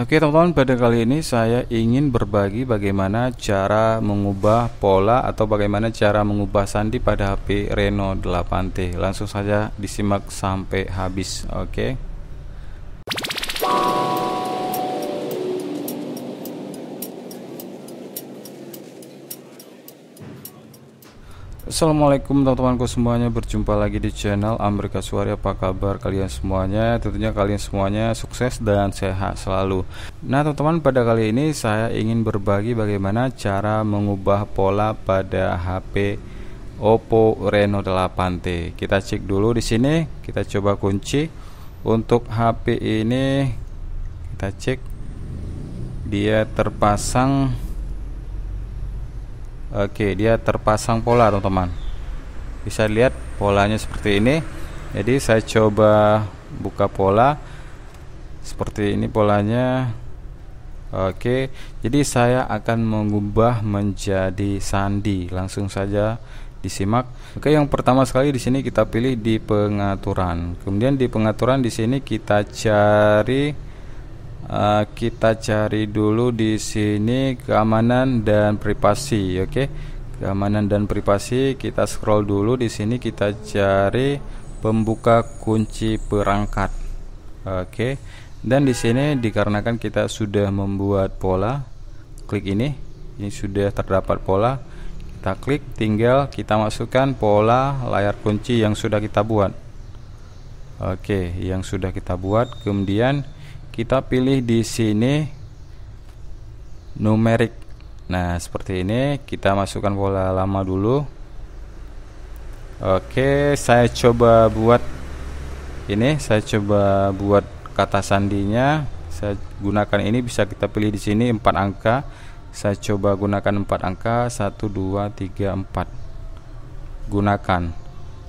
Oke teman-teman pada kali ini saya ingin berbagi bagaimana cara mengubah pola atau bagaimana cara mengubah sandi pada HP Reno 8T langsung saja disimak sampai habis oke okay? Assalamualaikum teman-temanku semuanya Berjumpa lagi di channel Amerika Suara Apa kabar kalian semuanya Tentunya kalian semuanya sukses dan sehat selalu Nah teman-teman pada kali ini saya ingin berbagi bagaimana cara mengubah pola pada HP Oppo Reno 8T Kita cek dulu di sini Kita coba kunci Untuk HP ini Kita cek Dia terpasang Oke, dia terpasang pola, teman-teman. Bisa lihat polanya seperti ini. Jadi saya coba buka pola seperti ini polanya. Oke, jadi saya akan mengubah menjadi sandi. Langsung saja disimak. Oke, yang pertama sekali di sini kita pilih di pengaturan. Kemudian di pengaturan di sini kita cari Eh, kita cari dulu di sini keamanan dan privasi oke okay? keamanan dan privasi kita scroll dulu di sini kita cari pembuka kunci perangkat oke okay? dan di sini dikarenakan kita sudah membuat pola klik ini ini sudah terdapat pola kita klik tinggal kita masukkan pola layar kunci yang sudah kita buat oke okay, yang sudah kita buat kemudian kita pilih di sini numerik nah seperti ini kita masukkan pola lama dulu oke saya coba buat ini saya coba buat kata sandinya saya gunakan ini bisa kita pilih di sini 4 angka saya coba gunakan 4 angka 1 2 3 4 gunakan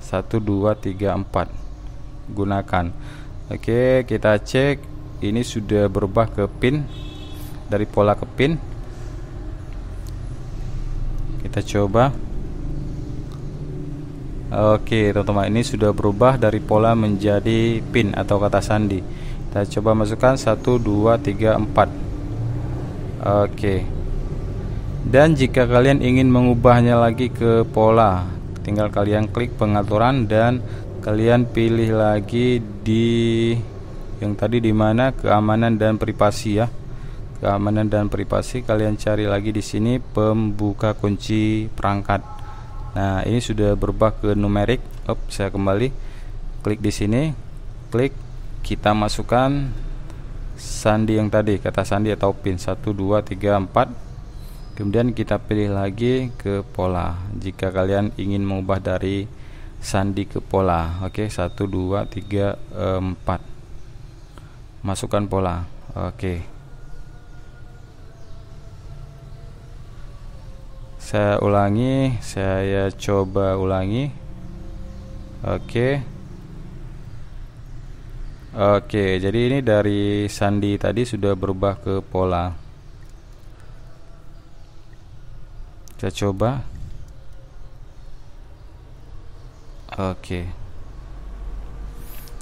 1 2 3 4 gunakan Oke kita cek ini sudah berubah ke pin dari pola ke pin kita coba Oke teman-teman ini sudah berubah dari pola menjadi pin atau kata sandi Kita coba masukkan 1, 2, 3, 4 Oke Dan jika kalian ingin mengubahnya lagi ke pola Tinggal kalian klik pengaturan dan kalian pilih lagi di yang tadi di mana keamanan dan privasi ya keamanan dan privasi kalian cari lagi di sini pembuka kunci perangkat nah ini sudah berubah ke numerik up saya kembali klik di sini klik kita masukkan sandi yang tadi kata sandi atau pin 1 2 3 4 kemudian kita pilih lagi ke pola jika kalian ingin mengubah dari sandi ke pola oke okay, 1 2 3 4 masukkan pola oke okay. saya ulangi saya coba ulangi oke okay. oke okay, jadi ini dari sandi tadi sudah berubah ke pola saya coba oke okay.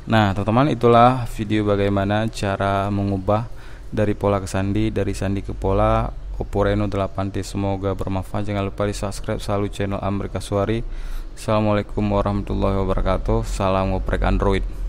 Nah, teman-teman itulah video bagaimana cara mengubah dari pola ke sandi, dari sandi ke pola Oppo Reno 8T. Semoga bermanfaat. Jangan lupa di-subscribe selalu channel Amerika Suari. Assalamualaikum warahmatullahi wabarakatuh. Salam ngoprek Android.